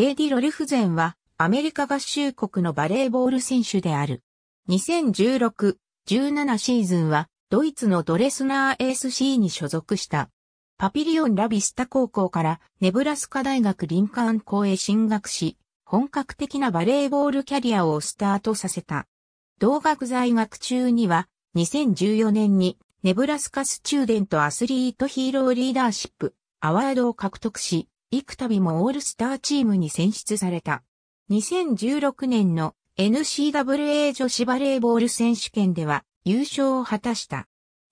ケイディ・ロルフゼンは、アメリカ合衆国のバレーボール選手である。2016-17シーズンは、ドイツのドレスナー AC に所属した。パピリオン・ラビスタ高校からネブラスカ大学林間校へ進学し、本格的なバレーボールキャリアをスタートさせた。同学在学中には、2014年にネブラスカスチューデントアスリートヒーローリーダーシップアワードを獲得し、幾度もオールスターチームに選出された。2016年の NCAA 女子バレーボール選手権では優勝を果たした。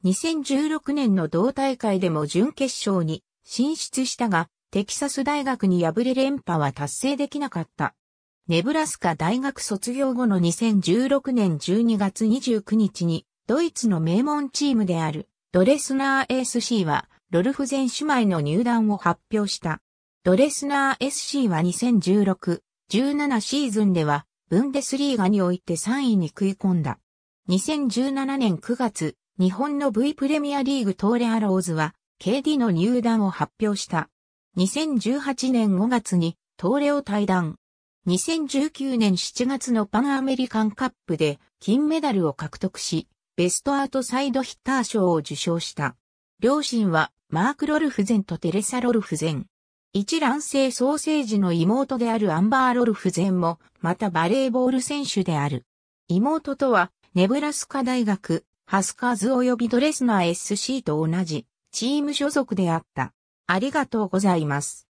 2016年の同大会でも準決勝に進出したが、テキサス大学に敗れ連覇は達成できなかった。ネブラスカ大学卒業後の2016年12月29日に、ドイツの名門チームであるドレスナー AC は、ロルフ前姉妹の入団を発表した。ドレスナー SC は2016、17シーズンでは、ブンデスリーガにおいて3位に食い込んだ。2017年9月、日本の V プレミアリーグトーレアローズは、KD の入団を発表した。2018年5月に、トーレを退団。2019年7月のパンアメリカンカップで金メダルを獲得し、ベストアートサイドヒッター賞を受賞した。両親はマーク・ロルフゼンとテレサ・ロルフゼン。一卵性ソーセージの妹であるアンバー・ロルフ全も、またバレーボール選手である。妹とは、ネブラスカ大学、ハスカーズ及びドレスナー SC と同じ、チーム所属であった。ありがとうございます。